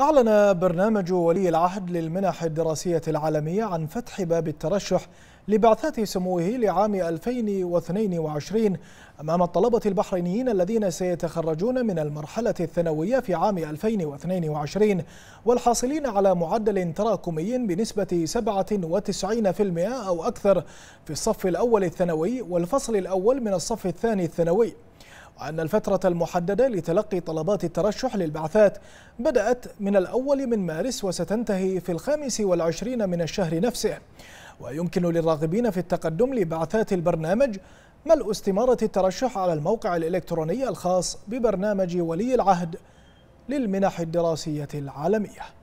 أعلن برنامج ولي العهد للمنح الدراسية العالمية عن فتح باب الترشح لبعثات سموه لعام 2022 أمام الطلبة البحرينيين الذين سيتخرجون من المرحلة الثانوية في عام 2022 والحاصلين على معدل تراكمي بنسبة 97% أو أكثر في الصف الأول الثانوي والفصل الأول من الصف الثاني الثانوي وأن الفترة المحددة لتلقي طلبات الترشح للبعثات بدأت من الأول من مارس وستنتهي في الخامس والعشرين من الشهر نفسه ويمكن للراغبين في التقدم لبعثات البرنامج ملء استمارة الترشح على الموقع الإلكتروني الخاص ببرنامج ولي العهد للمنح الدراسية العالمية